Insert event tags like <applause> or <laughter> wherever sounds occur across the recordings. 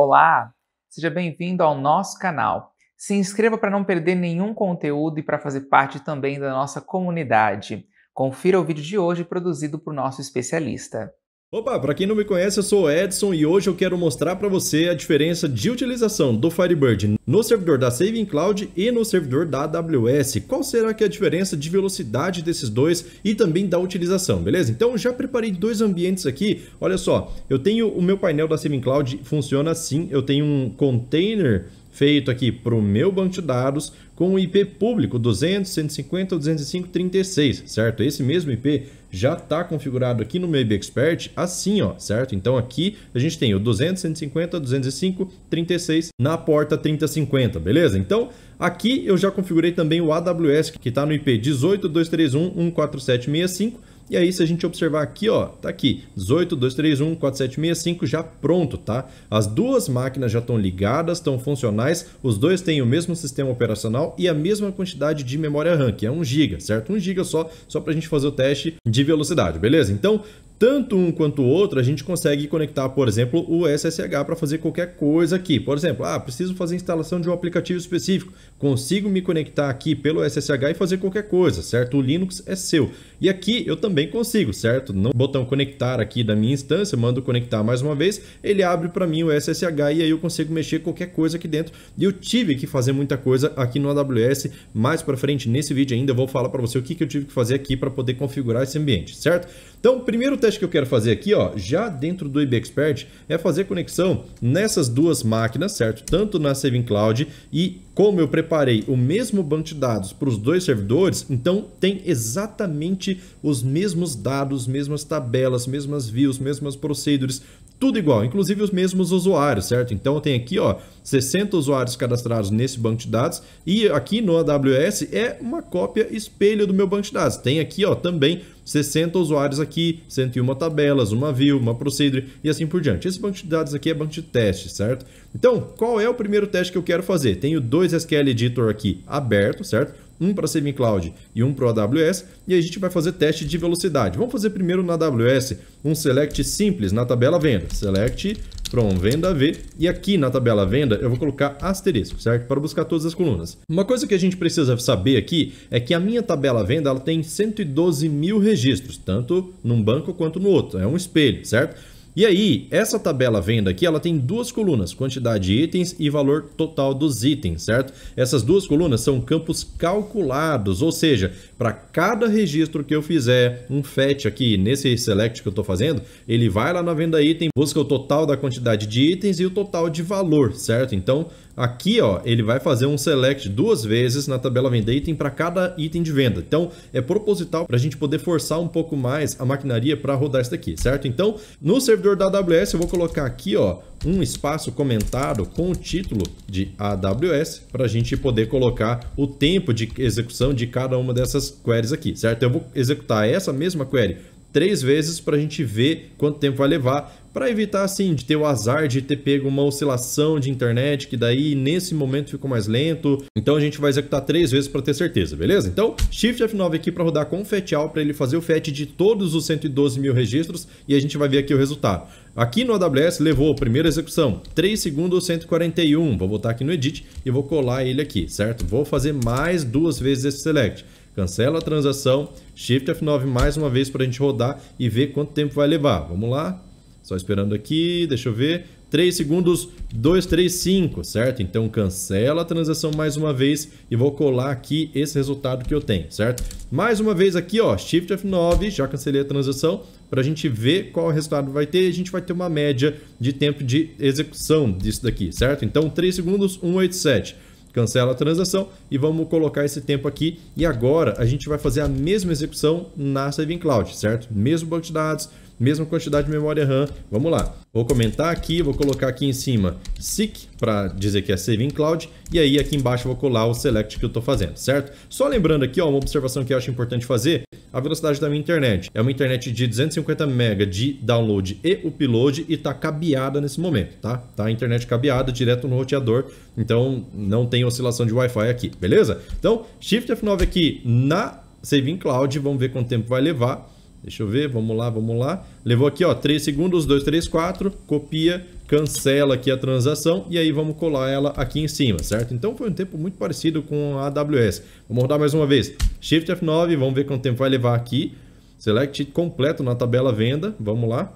Olá, seja bem-vindo ao nosso canal. Se inscreva para não perder nenhum conteúdo e para fazer parte também da nossa comunidade. Confira o vídeo de hoje produzido por nosso especialista. Opa, para quem não me conhece, eu sou o Edson e hoje eu quero mostrar para você a diferença de utilização do Firebird no servidor da Saving Cloud e no servidor da AWS. Qual será que é a diferença de velocidade desses dois e também da utilização, beleza? Então já preparei dois ambientes aqui. Olha só, eu tenho o meu painel da Saving Cloud funciona assim, eu tenho um container feito aqui para o meu banco de dados com o IP público 200, 150 205, 36, certo? Esse mesmo IP já está configurado aqui no meu IP Expert assim, ó, certo? Então aqui a gente tem o 200, 150, 205, 36 na porta 3050, beleza? Então aqui eu já configurei também o AWS que está no IP 18.231.14765 e aí, se a gente observar aqui, ó, tá aqui, 182314765 4765, já pronto, tá? As duas máquinas já estão ligadas, estão funcionais, os dois têm o mesmo sistema operacional e a mesma quantidade de memória RAM, que é 1 GB, certo? 1 GB só, só para a gente fazer o teste de velocidade, beleza? Então, tanto um quanto o outro, a gente consegue conectar, por exemplo, o SSH para fazer qualquer coisa aqui. Por exemplo, ah, preciso fazer instalação de um aplicativo específico consigo me conectar aqui pelo SSH e fazer qualquer coisa, certo? O Linux é seu. E aqui eu também consigo, certo? No botão conectar aqui da minha instância, mando conectar mais uma vez, ele abre para mim o SSH e aí eu consigo mexer qualquer coisa aqui dentro. E eu tive que fazer muita coisa aqui no AWS. Mais para frente nesse vídeo ainda eu vou falar para você o que, que eu tive que fazer aqui para poder configurar esse ambiente, certo? Então, o primeiro teste que eu quero fazer aqui, ó, já dentro do IB Expert, é fazer conexão nessas duas máquinas, certo? Tanto na Saving Cloud e como eu preparo preparei o mesmo banco de dados para os dois servidores, então tem exatamente os mesmos dados, mesmas tabelas, mesmas views, mesmas procedures, tudo igual, inclusive os mesmos usuários, certo? Então eu tenho aqui, ó, 60 usuários cadastrados nesse banco de dados e aqui no AWS é uma cópia espelho do meu banco de dados. Tem aqui, ó, também 60 usuários aqui, 101 tabelas, uma view, uma procedure e assim por diante. Esse banco de dados aqui é banco de teste, certo? Então, qual é o primeiro teste que eu quero fazer? Tenho dois SQL Editor aqui aberto, certo? um para Saving Cloud e um para o AWS, e aí a gente vai fazer teste de velocidade. Vamos fazer primeiro na AWS um select simples na tabela venda, select from venda V, e aqui na tabela venda eu vou colocar asterisco, certo? Para buscar todas as colunas. Uma coisa que a gente precisa saber aqui é que a minha tabela venda ela tem 112 mil registros, tanto num banco quanto no outro, é um espelho, certo? E aí, essa tabela venda aqui, ela tem duas colunas, quantidade de itens e valor total dos itens, certo? Essas duas colunas são campos calculados, ou seja, para cada registro que eu fizer um fetch aqui nesse select que eu estou fazendo, ele vai lá na venda item, busca o total da quantidade de itens e o total de valor, certo? Então, Aqui, ó, ele vai fazer um select duas vezes na tabela venda item para cada item de venda. Então, é proposital para a gente poder forçar um pouco mais a maquinaria para rodar isso daqui, certo? Então, no servidor da AWS, eu vou colocar aqui, ó, um espaço comentado com o título de AWS para a gente poder colocar o tempo de execução de cada uma dessas queries aqui, certo? Eu vou executar essa mesma query três vezes para a gente ver quanto tempo vai levar para evitar assim de ter o azar de ter pego uma oscilação de internet que daí nesse momento ficou mais lento. Então a gente vai executar três vezes para ter certeza, beleza? Então Shift F9 aqui para rodar com fetchal para ele fazer o fetch de todos os 112 mil registros e a gente vai ver aqui o resultado. Aqui no AWS levou primeira execução 3 segundos 141. Vou botar aqui no Edit e vou colar ele aqui, certo? Vou fazer mais duas vezes esse select cancela a transação, Shift F9 mais uma vez para a gente rodar e ver quanto tempo vai levar. Vamos lá, só esperando aqui, deixa eu ver. 3 segundos, 2, 3, 5, certo? Então cancela a transação mais uma vez e vou colar aqui esse resultado que eu tenho, certo? Mais uma vez aqui, ó, Shift F9, já cancelei a transação para a gente ver qual o resultado vai ter e a gente vai ter uma média de tempo de execução disso daqui, certo? Então 3 segundos, 7. cancela a transação e vamos colocar esse tempo aqui. E agora a gente vai fazer a mesma execução na Saving Cloud, certo? Mesmo banco de dados, mesma quantidade de memória RAM. Vamos lá. Vou comentar aqui, vou colocar aqui em cima SIC para dizer que é Save in Cloud e aí aqui embaixo vou colar o select que eu estou fazendo, certo? Só lembrando aqui, ó, uma observação que eu acho importante fazer, a velocidade da minha internet. É uma internet de 250 MB de download e upload e está cabeada nesse momento, tá? Tá a internet cabeada direto no roteador, então não tem oscilação de Wi-Fi aqui, beleza? Então, Shift F9 aqui na Save in Cloud, vamos ver quanto tempo vai levar. Deixa eu ver, vamos lá, vamos lá. Levou aqui, ó, 3 segundos, 2, 3, 4, copia, cancela aqui a transação e aí vamos colar ela aqui em cima, certo? Então foi um tempo muito parecido com a AWS. Vamos rodar mais uma vez. Shift F9, vamos ver quanto tempo vai levar aqui. Select completo na tabela venda, vamos lá.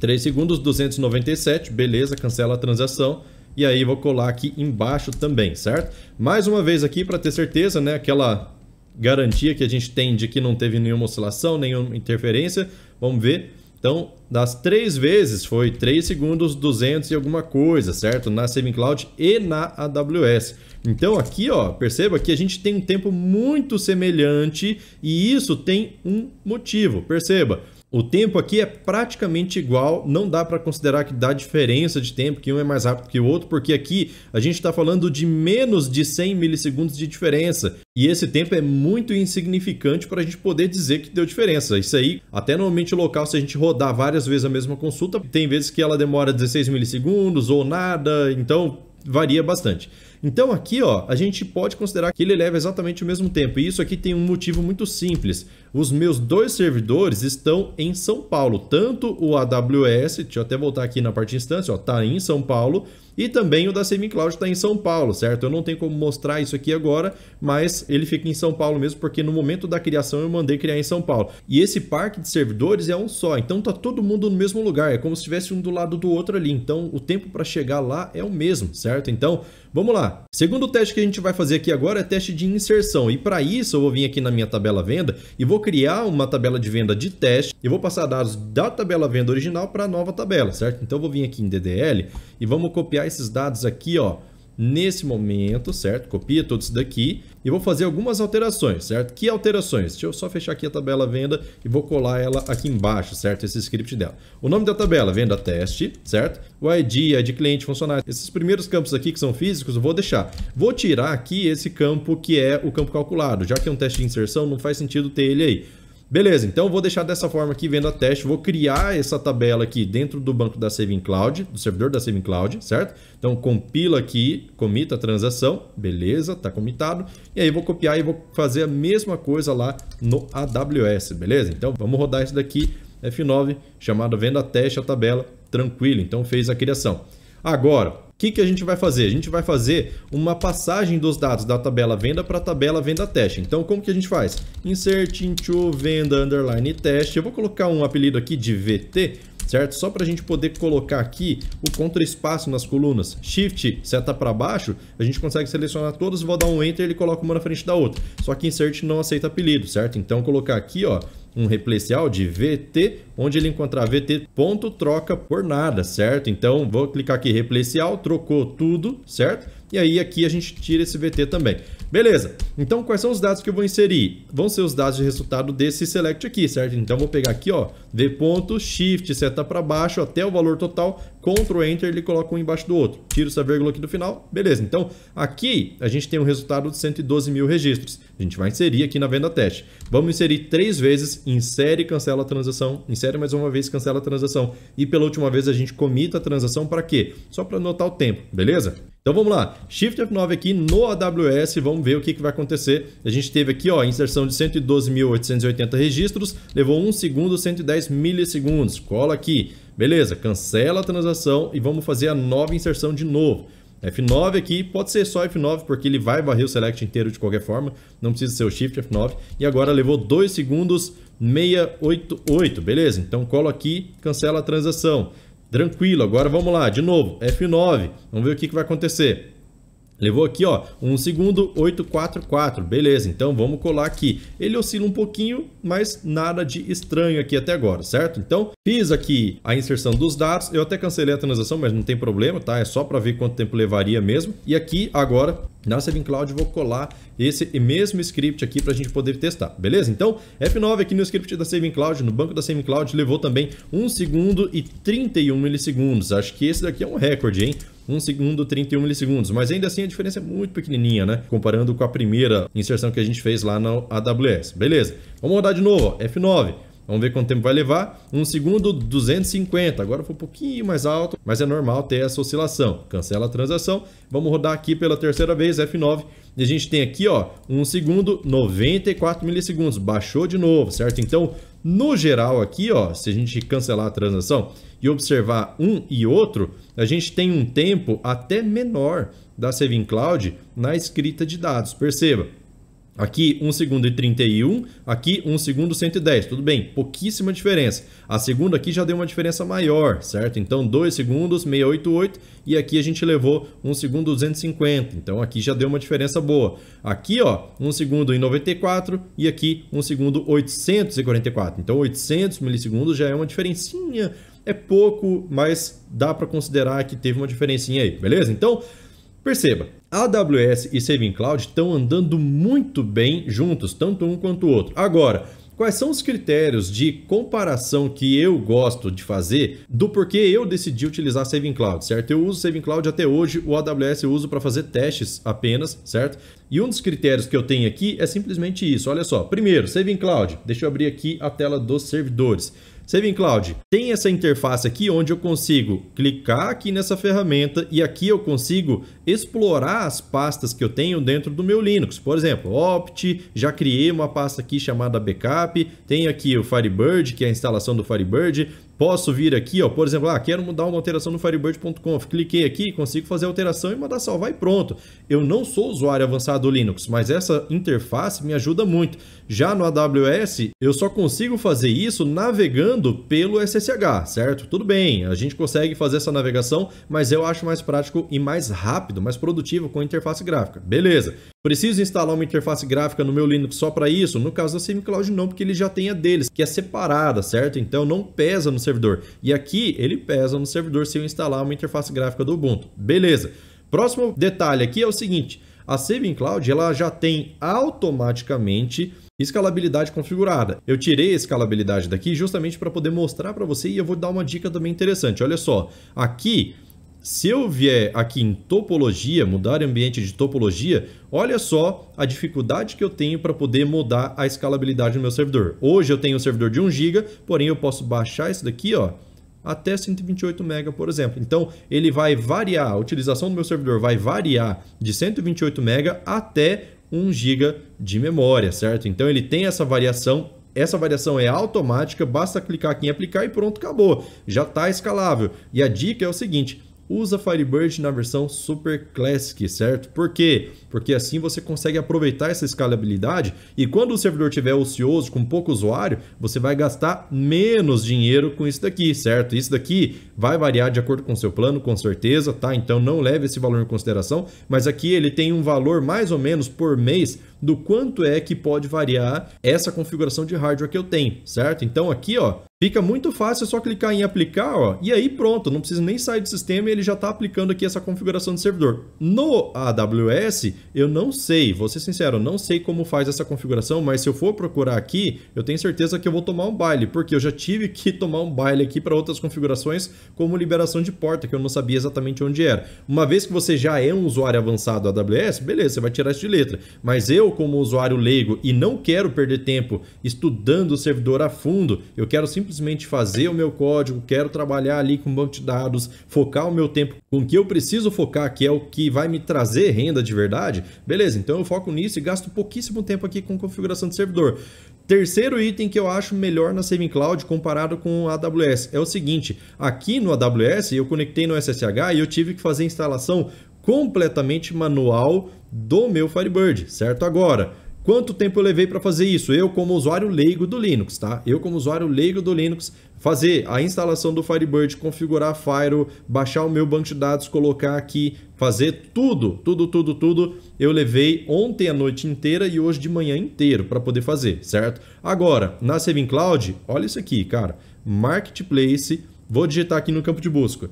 3 segundos, 297, beleza, cancela a transação e aí vou colar aqui embaixo também, certo? Mais uma vez aqui para ter certeza, né, aquela garantia que a gente tem de que não teve nenhuma oscilação, nenhuma interferência. Vamos ver. Então, das três vezes foi 3 segundos, 200 e alguma coisa, certo? Na Saving Cloud e na AWS. Então, aqui, ó, perceba que a gente tem um tempo muito semelhante e isso tem um motivo. Perceba, o tempo aqui é praticamente igual, não dá para considerar que dá diferença de tempo, que um é mais rápido que o outro, porque aqui a gente está falando de menos de 100 milissegundos de diferença. E esse tempo é muito insignificante para a gente poder dizer que deu diferença. Isso aí, até no ambiente local, se a gente rodar várias vezes a mesma consulta, tem vezes que ela demora 16 milissegundos ou nada, então varia bastante. Então aqui ó, a gente pode considerar que ele leva exatamente o mesmo tempo. E isso aqui tem um motivo muito simples. Os meus dois servidores estão em São Paulo. Tanto o AWS, deixa eu até voltar aqui na parte de instância, está em São Paulo, e também o da SemiCloud está em São Paulo, certo? Eu não tenho como mostrar isso aqui agora, mas ele fica em São Paulo mesmo, porque no momento da criação eu mandei criar em São Paulo. E esse parque de servidores é um só, então tá todo mundo no mesmo lugar, é como se tivesse um do lado do outro ali. Então o tempo para chegar lá é o mesmo, certo? Então vamos lá. Segundo teste que a gente vai fazer aqui agora é teste de inserção. E para isso eu vou vir aqui na minha tabela venda e vou criar uma tabela de venda de teste e vou passar dados da tabela venda original para a nova tabela, certo? Então eu vou vir aqui em DDL e vamos copiar esses dados aqui, ó, nesse momento, certo? Copia tudo isso daqui e vou fazer algumas alterações, certo? Que alterações? Deixa eu só fechar aqui a tabela venda e vou colar ela aqui embaixo, certo? Esse script dela. O nome da tabela, venda teste, certo? O ID, ID cliente, funcionário. Esses primeiros campos aqui que são físicos, eu vou deixar. Vou tirar aqui esse campo que é o campo calculado, já que é um teste de inserção, não faz sentido ter ele aí. Beleza, então eu vou deixar dessa forma aqui, vendo a teste, vou criar essa tabela aqui dentro do banco da Saving Cloud, do servidor da Saving Cloud, certo? Então compila aqui, comita a transação, beleza, tá comitado. E aí vou copiar e vou fazer a mesma coisa lá no AWS, beleza? Então vamos rodar isso daqui, F9, chamado venda teste a tabela, tranquilo, então fez a criação. Agora, que, que a gente vai fazer? A gente vai fazer uma passagem dos dados da tabela venda para a tabela venda teste. Então, como que a gente faz? Insert into venda underline teste. Eu vou colocar um apelido aqui de VT, certo? Só para a gente poder colocar aqui o contra-espaço nas colunas. Shift, seta para baixo, a gente consegue selecionar todos, vou dar um Enter, ele coloca uma na frente da outra. Só que Insert não aceita apelido, certo? Então, colocar aqui, ó, um replacial de VT, onde ele encontrar VT ponto troca por nada, certo? Então, vou clicar aqui replacial, trocou tudo, certo? E aí aqui a gente tira esse VT também. Beleza, então quais são os dados que eu vou inserir? Vão ser os dados de resultado desse select aqui, certo? Então eu vou pegar aqui, ó, V ponto, Shift, seta para baixo até o valor total, Ctrl Enter, ele coloca um embaixo do outro. Tiro essa vírgula aqui do final, beleza. Então aqui a gente tem um resultado de 112 mil registros. A gente vai inserir aqui na venda teste. Vamos inserir três vezes, insere e cancela a transação, insere mais uma vez, cancela a transação. E pela última vez a gente comita a transação para quê? Só para anotar o tempo, beleza? Então vamos lá, Shift F9 aqui no AWS, vamos ver o que, que vai acontecer. A gente teve aqui ó, inserção de 112.880 registros, levou 1 segundo, 110 milissegundos. Cola aqui, beleza, cancela a transação e vamos fazer a nova inserção de novo. F9 aqui, pode ser só F9, porque ele vai varrer o select inteiro de qualquer forma, não precisa ser o Shift F9. E agora levou 2 segundos, 688, beleza? Então colo aqui, cancela a transação. Tranquilo, agora vamos lá, de novo, F9. Vamos ver o que, que vai acontecer. Levou aqui, ó, um segundo, 844, beleza, então vamos colar aqui. Ele oscila um pouquinho, mas nada de estranho aqui até agora, certo? Então, fiz aqui a inserção dos dados, eu até cancelei a transação, mas não tem problema, tá? É só para ver quanto tempo levaria mesmo. E aqui, agora, na Saving Cloud, vou colar esse mesmo script aqui para a gente poder testar, beleza? Então, F9 aqui no script da Saving Cloud, no banco da Saving Cloud, levou também 1 segundo e 31 milissegundos. Acho que esse daqui é um recorde, hein? 1 segundo 31 milissegundos, mas ainda assim a diferença é muito pequenininha, né? Comparando com a primeira inserção que a gente fez lá na AWS. Beleza, vamos rodar de novo, F9. Vamos ver quanto tempo vai levar. Um segundo, 250. Agora foi um pouquinho mais alto, mas é normal ter essa oscilação. Cancela a transação. Vamos rodar aqui pela terceira vez, F9. E a gente tem aqui, ó, um segundo, 94 milissegundos. Baixou de novo, certo? Então, no geral aqui, ó, se a gente cancelar a transação e observar um e outro, a gente tem um tempo até menor da Saving Cloud na escrita de dados. Perceba, Aqui 1 segundo e 31, aqui 1 segundo 110, tudo bem, pouquíssima diferença. A segunda aqui já deu uma diferença maior, certo? Então 2 segundos 688 e aqui a gente levou 1 segundo 250, então aqui já deu uma diferença boa. Aqui ó, 1 segundo e 94 e aqui 1 segundo 844, então 800 milissegundos já é uma diferencinha, é pouco, mas dá para considerar que teve uma diferencinha aí, beleza? Então... Perceba, AWS e Saving Cloud estão andando muito bem juntos, tanto um quanto o outro. Agora, quais são os critérios de comparação que eu gosto de fazer do porquê eu decidi utilizar Saving Cloud, certo? Eu uso Saving Cloud até hoje, o AWS eu uso para fazer testes apenas, certo? E um dos critérios que eu tenho aqui é simplesmente isso. Olha só, primeiro, Saving Cloud. Deixa eu abrir aqui a tela dos servidores. Saving Cloud tem essa interface aqui onde eu consigo clicar aqui nessa ferramenta e aqui eu consigo explorar as pastas que eu tenho dentro do meu Linux. Por exemplo, Opt, já criei uma pasta aqui chamada Backup, Tem aqui o Firebird, que é a instalação do Firebird, Posso vir aqui, ó, por exemplo, ah, quero mudar uma alteração no Firebird.conf. Cliquei aqui, consigo fazer a alteração e mandar salvar e pronto. Eu não sou usuário avançado do Linux, mas essa interface me ajuda muito. Já no AWS, eu só consigo fazer isso navegando pelo SSH, certo? Tudo bem, a gente consegue fazer essa navegação, mas eu acho mais prático e mais rápido, mais produtivo com interface gráfica. Beleza. Preciso instalar uma interface gráfica no meu Linux só para isso? No caso da SemiCloud não, porque ele já tem a deles, que é separada, certo? Então não pesa no servidor. E aqui ele pesa no servidor se eu instalar uma interface gráfica do Ubuntu. Beleza. Próximo detalhe aqui é o seguinte, a Saving Cloud ela já tem automaticamente escalabilidade configurada. Eu tirei a escalabilidade daqui justamente para poder mostrar para você e eu vou dar uma dica também interessante. Olha só, aqui se eu vier aqui em topologia, mudar ambiente de topologia, olha só a dificuldade que eu tenho para poder mudar a escalabilidade do meu servidor. Hoje eu tenho um servidor de 1 GB, porém eu posso baixar isso daqui ó, até 128 MB, por exemplo. Então ele vai variar, a utilização do meu servidor vai variar de 128 MB até 1 GB de memória, certo? Então ele tem essa variação essa variação é automática, basta clicar aqui em aplicar e pronto, acabou. Já está escalável. E a dica é o seguinte, usa Firebird na versão Super Classic, certo? Por quê? Porque assim você consegue aproveitar essa escalabilidade e quando o servidor tiver ocioso, com pouco usuário, você vai gastar menos dinheiro com isso daqui, certo? Isso daqui vai variar de acordo com o seu plano, com certeza, tá? Então não leve esse valor em consideração, mas aqui ele tem um valor mais ou menos por mês do quanto é que pode variar essa configuração de hardware que eu tenho, certo? Então aqui, ó, Fica muito fácil, é só clicar em aplicar, ó, e aí pronto, não precisa nem sair do sistema e ele já está aplicando aqui essa configuração do servidor. No AWS, eu não sei, vou ser sincero, eu não sei como faz essa configuração, mas se eu for procurar aqui, eu tenho certeza que eu vou tomar um baile, porque eu já tive que <laughs> tomar um baile aqui para outras configurações, como liberação de porta, que eu não sabia exatamente onde era. Uma vez que você já é um usuário avançado AWS, beleza, você vai tirar isso de letra. Mas eu, eu como usuário leigo e não quero perder tempo estudando o servidor a fundo, eu quero simplesmente fazer o meu código, quero trabalhar ali com um banco de dados, focar o meu tempo com o que eu preciso focar, que é o que vai me trazer renda de verdade, beleza, então eu foco nisso e gasto pouquíssimo tempo aqui com configuração de servidor. Terceiro item que eu acho melhor na Saving Cloud comparado com o AWS é o seguinte, aqui no AWS eu conectei no SSH e eu tive que fazer instalação completamente manual do meu Firebird, certo? Agora, quanto tempo eu levei para fazer isso? Eu como usuário leigo do Linux, tá? Eu como usuário leigo do Linux, fazer a instalação do Firebird, configurar a Firewall, baixar o meu banco de dados, colocar aqui, fazer tudo, tudo, tudo, tudo, eu levei ontem a noite inteira e hoje de manhã inteiro para poder fazer, certo? Agora, na Saving Cloud, olha isso aqui, cara, Marketplace, vou digitar aqui no campo de busca,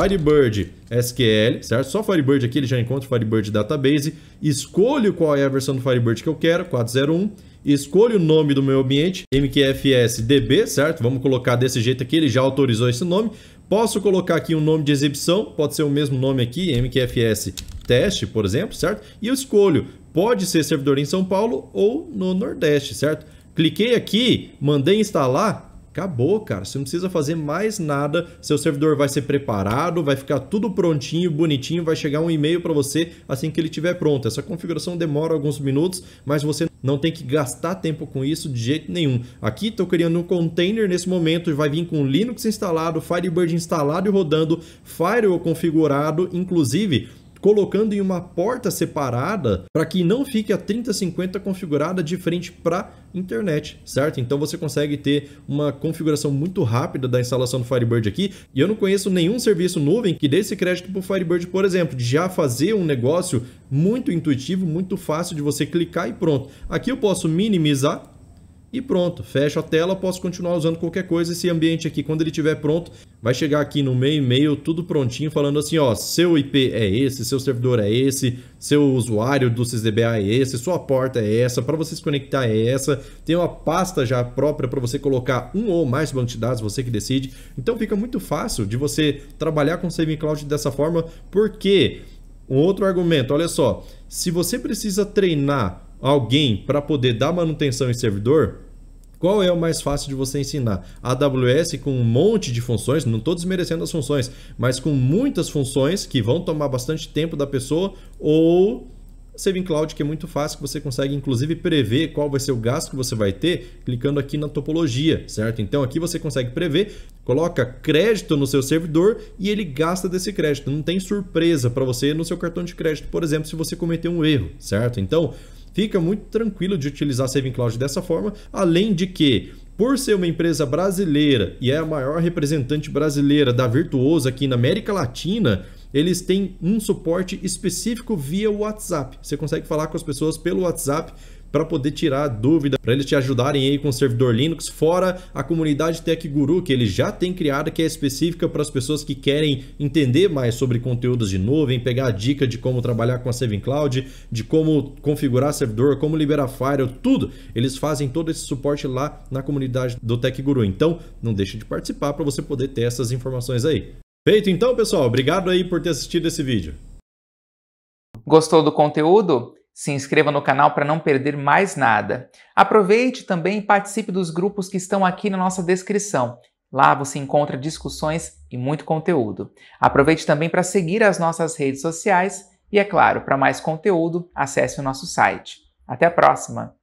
Firebird SQL, certo? Só Firebird aqui, ele já encontra o Firebird Database. Escolho qual é a versão do Firebird que eu quero, 401. Escolho o nome do meu ambiente, MQFS DB, certo? Vamos colocar desse jeito aqui, ele já autorizou esse nome. Posso colocar aqui um nome de exibição, pode ser o mesmo nome aqui, MQFS teste, por exemplo, certo? E eu escolho, pode ser servidor em São Paulo ou no Nordeste, certo? Cliquei aqui, mandei instalar, Acabou, cara. Você não precisa fazer mais nada. Seu servidor vai ser preparado, vai ficar tudo prontinho, bonitinho, vai chegar um e-mail para você assim que ele estiver pronto. Essa configuração demora alguns minutos, mas você não tem que gastar tempo com isso de jeito nenhum. Aqui estou criando um container nesse momento, vai vir com Linux instalado, Firebird instalado e rodando, Firewall configurado, inclusive colocando em uma porta separada para que não fique a 3050 configurada de frente para internet, certo? Então você consegue ter uma configuração muito rápida da instalação do Firebird aqui. E eu não conheço nenhum serviço nuvem que dê esse crédito para o Firebird, por exemplo, de já fazer um negócio muito intuitivo, muito fácil de você clicar e pronto. Aqui eu posso minimizar e pronto, fecho a tela, posso continuar usando qualquer coisa. Esse ambiente aqui, quando ele estiver pronto, vai chegar aqui no meu e-mail, tudo prontinho, falando assim, ó, seu IP é esse, seu servidor é esse, seu usuário do SysDBA é esse, sua porta é essa, para você se conectar é essa, tem uma pasta já própria para você colocar um ou mais banco de dados, você que decide. Então fica muito fácil de você trabalhar com o Saving Cloud dessa forma, porque um outro argumento, olha só, se você precisa treinar alguém para poder dar manutenção em servidor, qual é o mais fácil de você ensinar? A AWS com um monte de funções, não estou desmerecendo as funções, mas com muitas funções que vão tomar bastante tempo da pessoa ou Saving Cloud, que é muito fácil, que você consegue inclusive prever qual vai ser o gasto que você vai ter clicando aqui na topologia, certo? Então aqui você consegue prever, coloca crédito no seu servidor e ele gasta desse crédito. Não tem surpresa para você no seu cartão de crédito, por exemplo, se você cometer um erro, certo? Então fica muito tranquilo de utilizar a Saving Cloud dessa forma, além de que por ser uma empresa brasileira e é a maior representante brasileira da Virtuoso aqui na América Latina, eles têm um suporte específico via WhatsApp. Você consegue falar com as pessoas pelo WhatsApp para poder tirar dúvida, para eles te ajudarem aí com o servidor Linux, fora a comunidade Tech Guru que ele já tem criada, que é específica para as pessoas que querem entender mais sobre conteúdos de nuvem, pegar a dica de como trabalhar com a Saving Cloud, de como configurar servidor, como liberar firewall, tudo. Eles fazem todo esse suporte lá na comunidade do Tech Guru. Então, não deixe de participar para você poder ter essas informações aí. Feito então, pessoal. Obrigado aí por ter assistido esse vídeo. Gostou do conteúdo? Se inscreva no canal para não perder mais nada. Aproveite também e participe dos grupos que estão aqui na nossa descrição. Lá você encontra discussões e muito conteúdo. Aproveite também para seguir as nossas redes sociais e, é claro, para mais conteúdo, acesse o nosso site. Até a próxima!